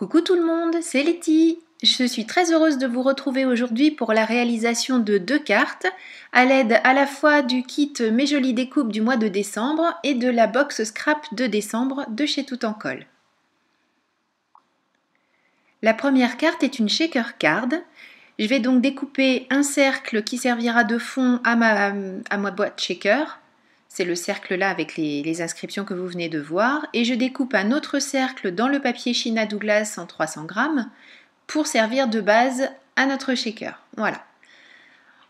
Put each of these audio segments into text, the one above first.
Coucou tout le monde, c'est Letty. Je suis très heureuse de vous retrouver aujourd'hui pour la réalisation de deux cartes à l'aide à la fois du kit Mes jolies découpes du mois de décembre et de la box scrap de décembre de chez Tout en Colle. La première carte est une shaker card. Je vais donc découper un cercle qui servira de fond à ma, à ma boîte shaker c'est le cercle là avec les, inscriptions que vous venez de voir, et je découpe un autre cercle dans le papier China Douglas en 300 grammes pour servir de base à notre shaker. Voilà.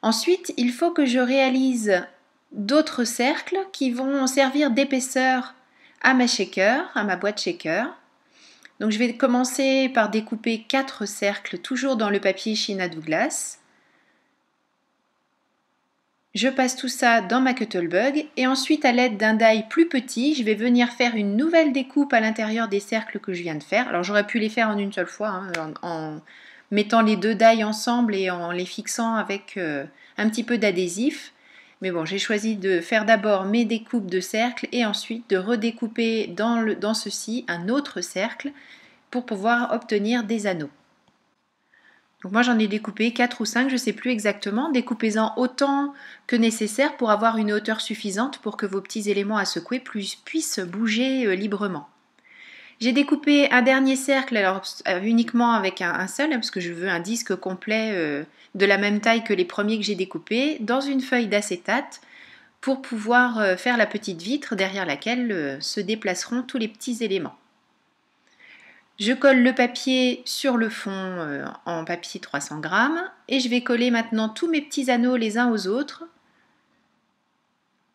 Ensuite, il faut que je réalise d'autres cercles qui vont servir d'épaisseur à ma shaker, à ma boîte shaker. Donc je vais commencer par découper quatre cercles toujours dans le papier China Douglas. Je passe tout ça dans ma Cuttlebug et ensuite à l'aide d'un die plus petit, je vais venir faire une nouvelle découpe à l'intérieur des cercles que je viens de faire. Alors j'aurais pu les faire en une seule fois, hein, en, mettant les deux die ensemble et en les fixant avec euh, un petit peu d'adhésif. Mais bon, j'ai choisi de faire d'abord mes découpes de cercles et ensuite de redécouper dans, le, dans ceci un autre cercle pour pouvoir obtenir des anneaux. Donc moi j'en ai découpé 4 ou 5, je ne sais plus exactement, découpez-en autant que nécessaire pour avoir une hauteur suffisante pour que vos petits éléments à secouer puissent bouger euh, librement. J'ai découpé un dernier cercle, alors euh, uniquement avec un, seul, hein, parce que je veux un disque complet euh, de la même taille que les premiers que j'ai découpés, dans une feuille d'acétate pour pouvoir faire la petite vitre derrière laquelle se déplaceront tous les petits éléments. Je colle le papier sur le fond euh, en papier 300 grammes et je vais coller maintenant tous mes petits anneaux les uns aux autres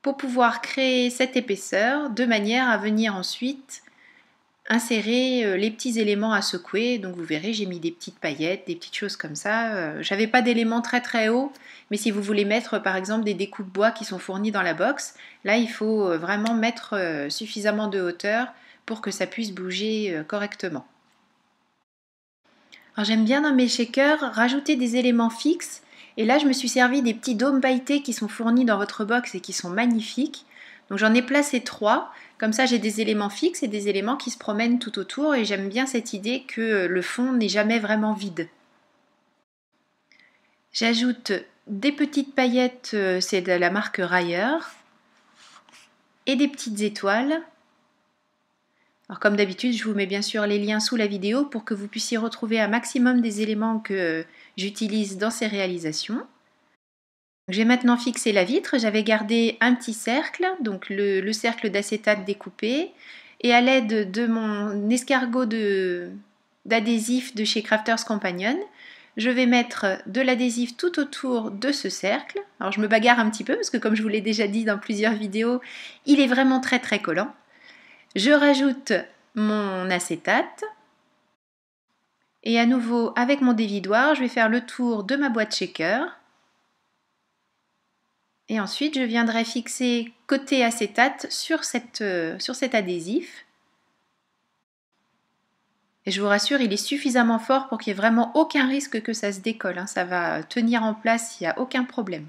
pour pouvoir créer cette épaisseur de manière à venir ensuite insérer euh, les petits éléments à secouer. Donc vous verrez, j'ai mis des petites paillettes, des petites choses comme ça. Euh, j'avais pas d'éléments très très hauts, mais si vous voulez mettre par exemple des découpes bois qui sont fournies dans la box, là il faut vraiment mettre suffisamment de hauteur pour que ça puisse bouger correctement j'aime bien dans mes shakers rajouter des éléments fixes. Et là, je me suis servi des petits dômes pailletés qui sont fournis dans votre box et qui sont magnifiques. Donc j'en ai placé trois. Comme ça, j'ai des éléments fixes et des éléments qui se promènent tout autour. Et j'aime bien cette idée que le fond n'est jamais vraiment vide. J'ajoute des petites paillettes, euh, c'est de la marque Rayer, et des petites étoiles comme d'habitude, je vous mets bien sûr les liens sous la vidéo pour que vous puissiez retrouver un maximum des éléments que euh, j'utilise dans ces réalisations. J'ai maintenant fixé la vitre, j'avais gardé un petit cercle, donc le, cercle d'acétate découpé, et à l'aide de mon escargot d'adhésif de, chez Crafters Companion, je vais mettre de l'adhésif tout autour de ce cercle. Alors je me bagarre un petit peu parce que comme je vous l'ai déjà dit dans plusieurs vidéos, il est vraiment très très collant. Je rajoute mon acétate. Et à nouveau, avec mon dévidoir, je vais faire le tour de ma boîte shaker. Et ensuite, je viendrai fixer côté acétate sur, euh, cet adhésif. Et je vous rassure, il est suffisamment fort pour qu'il n'y ait vraiment aucun risque que ça se décolle. Hein. Ça va tenir en place, il n'y a aucun problème.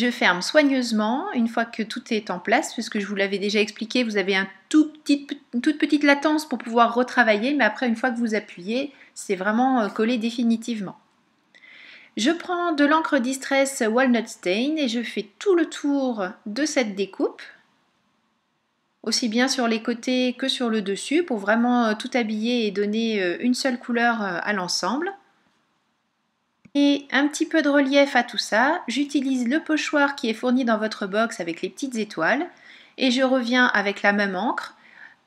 Je ferme soigneusement une fois que tout est en place, puisque je vous l'avais déjà expliqué, vous avez une toute petite latence pour pouvoir retravailler, mais après une fois que vous appuyez, c'est vraiment euh, collé définitivement. Je prends de l'encre Distress Walnut Stain et je fais tout le tour de cette découpe, aussi bien sur les côtés que sur le dessus, pour vraiment euh, tout habiller et donner euh, une seule couleur à l'ensemble. Et un petit peu de relief à tout ça, j'utilise le pochoir qui est fourni dans votre box avec les petites étoiles et je reviens avec la même encre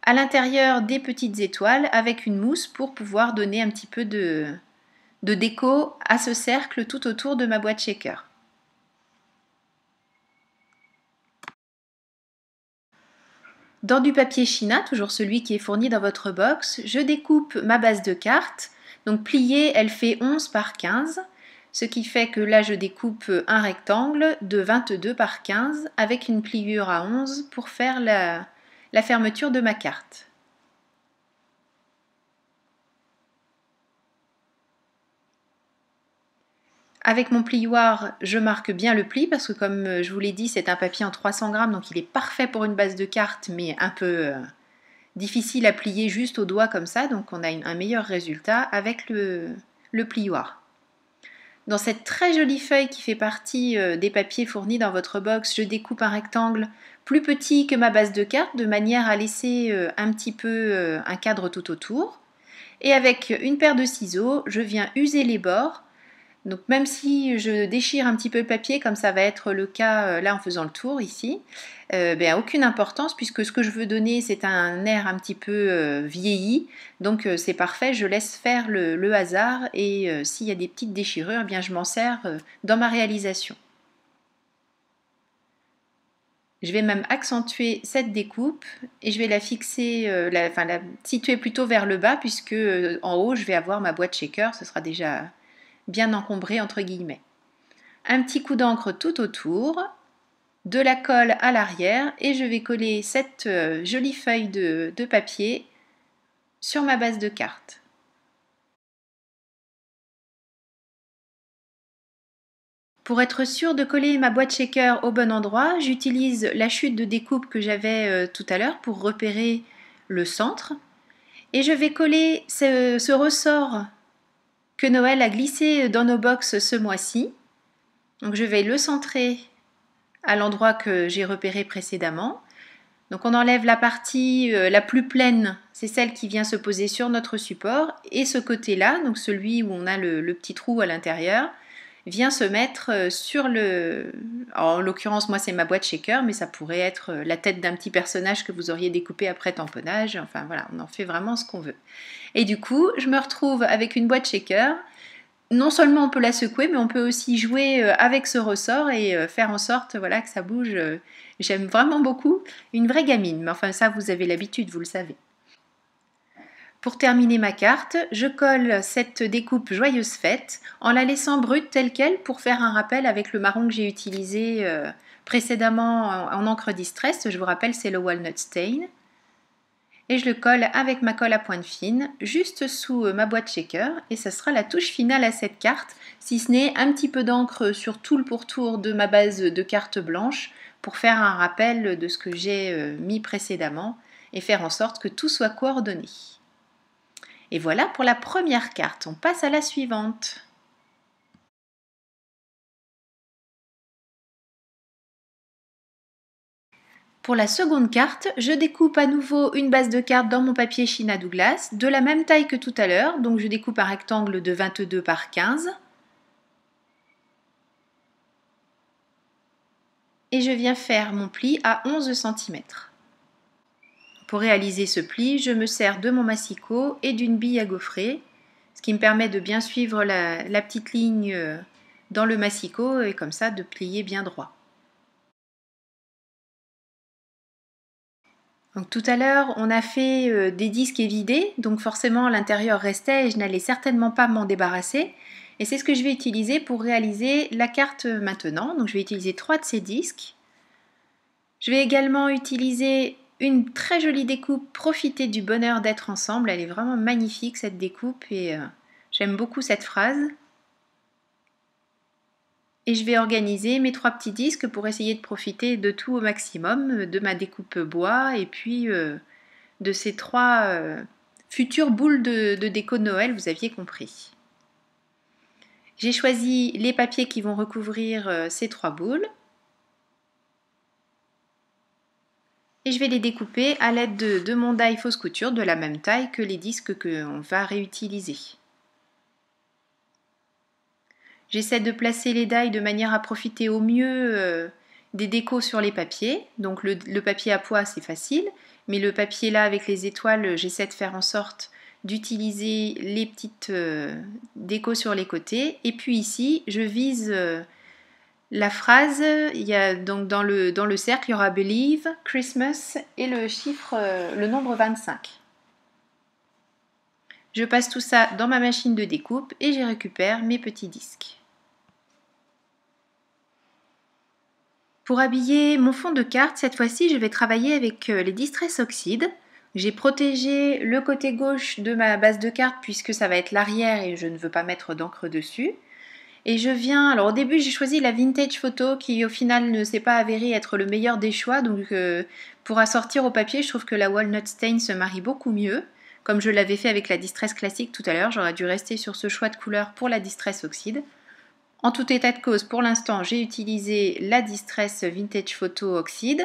à l'intérieur des petites étoiles avec une mousse pour pouvoir donner un petit peu de, déco à ce cercle tout autour de ma boîte shaker. Dans du papier china, toujours celui qui est fourni dans votre box, je découpe ma base de cartes. Donc pliée, elle fait 11 par 15 ce qui fait que là je découpe un rectangle de 22 par 15 avec une pliure à 11 pour faire la, fermeture de ma carte. Avec mon plioir, je marque bien le pli parce que comme euh, je vous l'ai dit, c'est un papier en 300 grammes, donc il est parfait pour une base de carte, mais un peu euh, difficile à plier juste au doigt comme ça, donc on a un meilleur résultat avec le plioir. Dans cette très jolie feuille qui fait partie euh, des papiers fournis dans votre box, je découpe un rectangle plus petit que ma base de carte de manière à laisser euh, un petit peu euh, un cadre tout autour. Et avec une paire de ciseaux, je viens user les bords donc même si je déchire un petit peu le papier, comme ça va être le cas euh, là en faisant le tour ici, euh, ben, aucune importance puisque ce que je veux donner c'est un air un petit peu euh, vieilli. Donc c'est parfait, je laisse faire le, hasard et s'il y a des petites déchirures, eh bien je m'en sers dans ma réalisation. Je vais même accentuer cette découpe et je vais la fixer, la, enfin la situer plutôt vers le bas puisque en haut je vais avoir ma boîte shaker, ce sera déjà bien encombré entre guillemets. Un petit coup d'encre tout autour, de la colle à l'arrière et je vais coller cette euh, jolie feuille de, papier sur ma base de carte. Pour être sûr de coller ma boîte shaker au bon endroit, j'utilise la chute de découpe que j'avais euh, tout à l'heure pour repérer le centre. Et je vais coller ce ressort que Noël a glissé dans nos box ce mois-ci. Donc je vais le centrer à l'endroit que j'ai repéré précédemment. Donc on enlève la partie euh, la plus pleine, c'est celle qui vient se poser sur notre support, et ce côté-là, donc celui où on a le petit trou à l'intérieur, vient se mettre euh, sur le... en l'occurrence, moi, c'est ma boîte shaker, mais ça pourrait être euh, la tête d'un petit personnage que vous auriez découpé après tamponnage. Enfin, voilà, on en fait vraiment ce qu'on veut. Et du coup, je me retrouve avec une boîte shaker. Non seulement on peut la secouer, mais on peut aussi jouer euh, avec ce ressort et faire en sorte voilà, que ça bouge. J'aime vraiment beaucoup. Une vraie gamine, mais enfin ça, vous avez l'habitude, vous le savez. Pour terminer ma carte, je colle cette découpe joyeuse fête en la laissant brute telle qu'elle pour faire un rappel avec le marron que j'ai utilisé euh, précédemment en encre distress. Je vous rappelle, c'est le walnut stain. Et je le colle avec ma colle à pointe fine juste sous euh, ma boîte shaker et ça sera la touche finale à cette carte, si ce n'est un petit peu d'encre sur tout le pourtour de ma base de carte blanche pour faire un rappel de ce que j'ai euh, mis précédemment et faire en sorte que tout soit coordonné. Et voilà pour la première carte. On passe à la suivante. Pour la seconde carte, je découpe à nouveau une base de cartes dans mon papier China Douglas, de la même taille que tout à l'heure, donc je découpe un rectangle de 22 par 15. Et je viens faire mon pli à 11 cm. Pour réaliser ce pli, je me sers de mon massicot et d'une bille à gaufrer, ce qui me permet de bien suivre la, petite ligne euh, dans le massicot et comme ça de plier bien droit. Donc, tout à l'heure, on a fait euh, des disques évidés, donc forcément l'intérieur restait et je n'allais certainement pas m'en débarrasser. Et c'est ce que je vais utiliser pour réaliser la carte maintenant. Donc je vais utiliser trois de ces disques. Je vais également utiliser une très jolie découpe, profitez du bonheur d'être ensemble, elle est vraiment magnifique cette découpe et euh, j'aime beaucoup cette phrase. Et je vais organiser mes trois petits disques pour essayer de profiter de tout au maximum, de ma découpe bois et puis euh, de ces trois euh, futures boules de, de déco de Noël, vous aviez compris. J'ai choisi les papiers qui vont recouvrir ces trois boules. et je vais les découper à l'aide de, mon die fausse couture de la même taille que les disques que va réutiliser. J'essaie de placer les dailles de manière à profiter au mieux euh, des décos sur les papiers. Donc le, papier à poids c'est facile, mais le papier là avec les étoiles, j'essaie de faire en sorte d'utiliser les petites euh, décos sur les côtés. Et puis ici, je vise... Euh, la phrase, il y a donc dans le, cercle, il y aura believe, Christmas et le chiffre, euh, le nombre 25. Je passe tout ça dans ma machine de découpe et je récupère mes petits disques. Pour habiller mon fond de carte, cette fois-ci, je vais travailler avec euh, les Distress oxydes. J'ai protégé le côté gauche de ma base de carte puisque ça va être l'arrière et je ne veux pas mettre d'encre dessus. Et je viens, alors au début j'ai choisi la vintage photo qui au final ne s'est pas avérée être le meilleur des choix, donc euh, pour assortir au papier je trouve que la walnut stain se marie beaucoup mieux, comme je l'avais fait avec la distress classique tout à l'heure, j'aurais dû rester sur ce choix de couleur pour la distress oxyde. En tout état de cause, pour l'instant j'ai utilisé la distress vintage photo oxyde.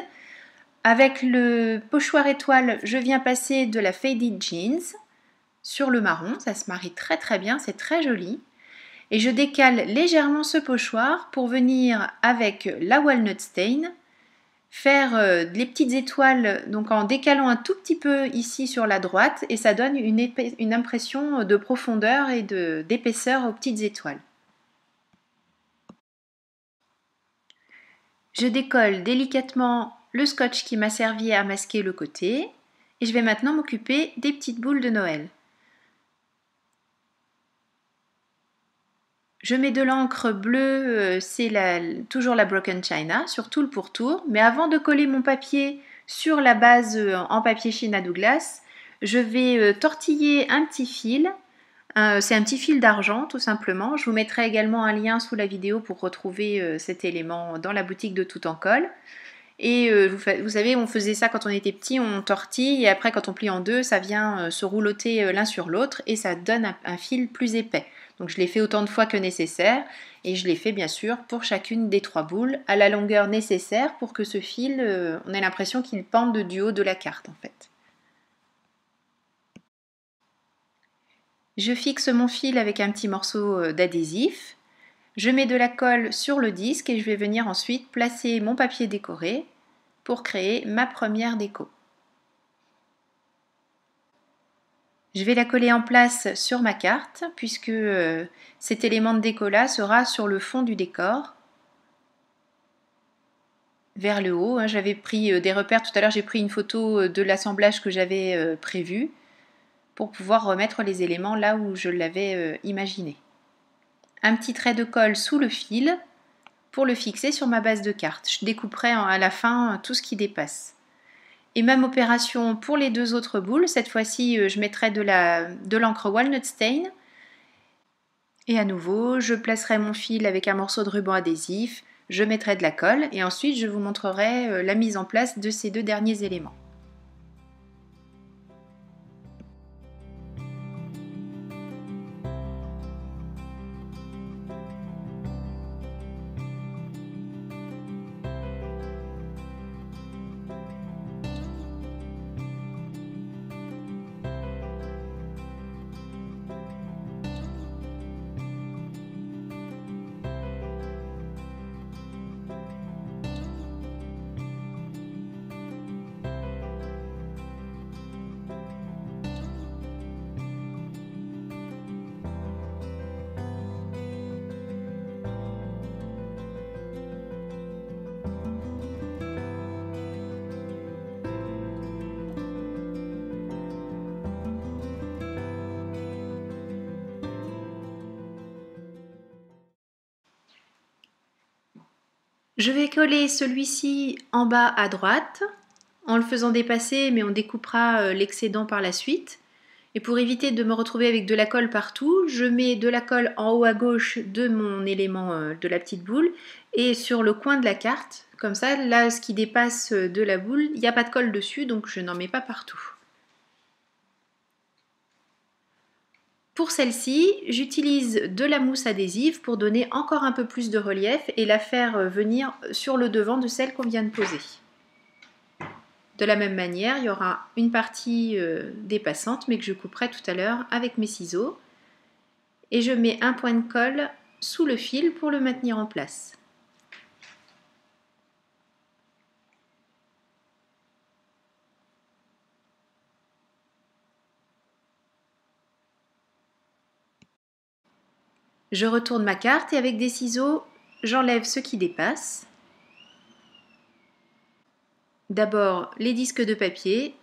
Avec le pochoir étoile, je viens passer de la faded jeans sur le marron, ça se marie très très bien, c'est très joli et je décale légèrement ce pochoir pour venir avec la walnut stain faire euh, les petites étoiles donc en décalant un tout petit peu ici sur la droite et ça donne une, une impression de profondeur et d'épaisseur aux petites étoiles. Je décolle délicatement le scotch qui m'a servi à masquer le côté et je vais maintenant m'occuper des petites boules de Noël. Je mets de l'encre bleue, euh, c'est toujours la Broken China, sur tout le pourtour. Mais avant de coller mon papier sur la base euh, en papier China Douglas, je vais euh, tortiller un petit fil. C'est un petit fil d'argent tout simplement. Je vous mettrai également un lien sous la vidéo pour retrouver cet élément dans la boutique de Tout en Colle. Et vous, savez, on faisait ça quand on était petit, on tortille et après quand on plie en deux, ça vient se rouloter l'un sur l'autre et ça donne un fil plus épais. Donc je l'ai fait autant de fois que nécessaire et je l'ai fait bien sûr pour chacune des trois boules à la longueur nécessaire pour que ce fil, euh, on ait l'impression qu'il pende du haut de la carte en fait. Je fixe mon fil avec un petit morceau euh, d'adhésif. Je mets de la colle sur le disque et je vais venir ensuite placer mon papier décoré pour créer ma première déco. Je vais la coller en place sur ma carte puisque euh, cet élément de décollage sera sur le fond du décor vers le haut. Hein, j'avais pris euh, des repères tout à l'heure, j'ai pris une photo euh, de l'assemblage que j'avais prévu pour pouvoir remettre les éléments là où je l'avais imaginé. Un petit trait de colle sous le fil pour le fixer sur ma base de carte. Je découperai à la fin tout ce qui dépasse. Et même opération pour les deux autres boules. Cette fois-ci, euh, je mettrai de l'encre de walnut stain. Et à nouveau, je placerai mon fil avec un morceau de ruban adhésif, je mettrai de la colle et ensuite je vous montrerai euh, la mise en place de ces deux derniers éléments. Je vais coller celui-ci en bas à droite en le faisant dépasser, mais on découpera euh, l'excédent par la suite. Et pour éviter de me retrouver avec de la colle partout, je mets de la colle en haut à gauche de mon élément euh, de la petite boule et sur le coin de la carte. Comme ça, là, ce qui dépasse euh, de la boule, il n'y a pas de colle dessus, donc je n'en mets pas partout. Pour celle-ci, j'utilise de la mousse adhésive pour donner encore un peu plus de relief et la faire euh, venir sur le devant de celle qu'on vient de poser. De la même manière, il y aura une partie euh, dépassante mais que je couperai tout à l'heure avec mes ciseaux. Et je mets un point de colle sous le fil pour le maintenir en place. Je retourne ma carte et avec des ciseaux, j'enlève ce qui dépasse. D'abord les disques de papier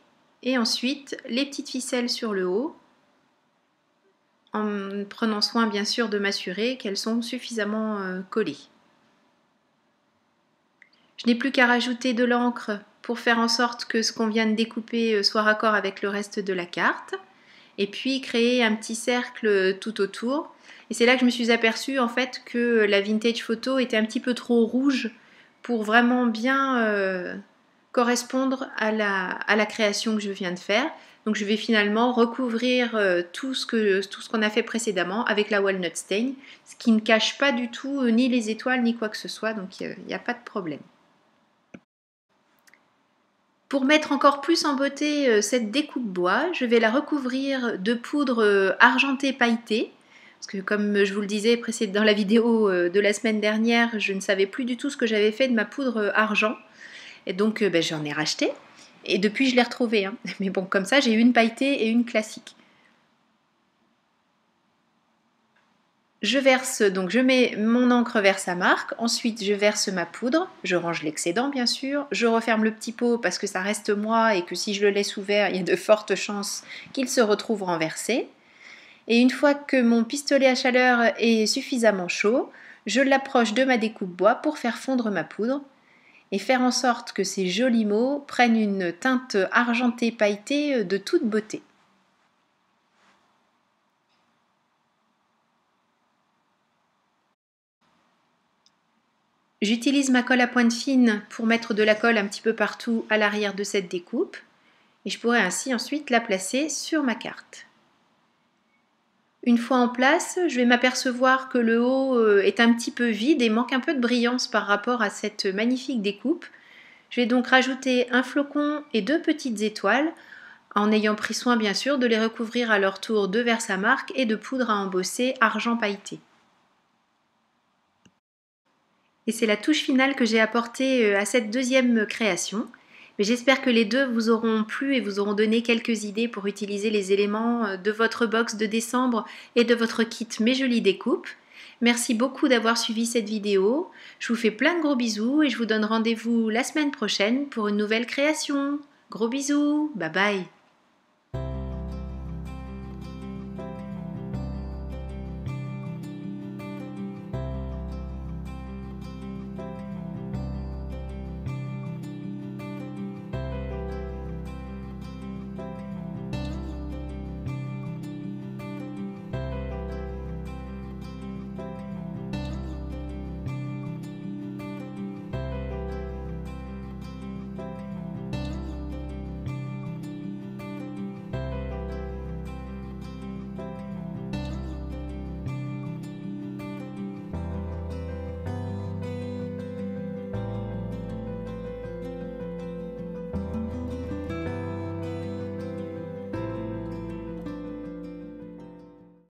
et ensuite les petites ficelles sur le haut en prenant soin bien sûr de m'assurer qu'elles sont suffisamment euh, collées. Je n'ai plus qu'à rajouter de l'encre pour faire en sorte que ce qu'on vient de découper euh, soit raccord avec le reste de la carte et puis créer un petit cercle euh, tout autour et c'est là que je me suis aperçue en fait que la vintage photo était un petit peu trop rouge pour vraiment bien euh, correspondre à la, création que je viens de faire. Donc je vais finalement recouvrir euh, tout ce que tout qu'on a fait précédemment avec la walnut stain, ce qui ne cache pas du tout euh, ni les étoiles ni quoi que ce soit, donc il n'y a, a pas de problème. Pour mettre encore plus en beauté cette découpe bois, je vais la recouvrir de poudre argentée pailletée parce que comme je vous le disais dans la vidéo euh, de la semaine dernière, je ne savais plus du tout ce que j'avais fait de ma poudre euh, argent. Et donc euh, ben, j'en ai racheté. Et depuis, je l'ai retrouvée. Hein. Mais bon, comme ça, j'ai une pailletée et une classique. Je verse, donc je mets mon encre vers sa marque, ensuite je verse ma poudre, je range l'excédent bien sûr, je referme le petit pot parce que ça reste moi et que si je le laisse ouvert, il y a de fortes chances qu'il se retrouve renversé et une fois que mon pistolet à chaleur est suffisamment chaud, je l'approche de ma découpe bois pour faire fondre ma poudre et faire en sorte que ces jolis mots prennent une teinte argentée pailletée de toute beauté. J'utilise ma colle à pointe fine pour mettre de la colle un petit peu partout à l'arrière de cette découpe et je pourrais ainsi ensuite la placer sur ma carte. Une fois en place, je vais m'apercevoir que le haut euh, est un petit peu vide et manque un peu de brillance par rapport à cette magnifique découpe. Je vais donc rajouter un flocon et deux petites étoiles, en ayant pris soin bien sûr de les recouvrir à leur tour de marque et de poudre à embosser argent pailleté. Et c'est la touche finale que j'ai apportée euh, à cette deuxième création. Mais j'espère que les deux vous auront plu et vous auront donné quelques idées pour utiliser les éléments euh, de votre box de décembre et de votre kit Mes Jolies Découpes. Merci beaucoup d'avoir suivi cette vidéo. Je vous fais plein de gros bisous et je vous donne rendez-vous la semaine prochaine pour une nouvelle création. Gros bisous, bye bye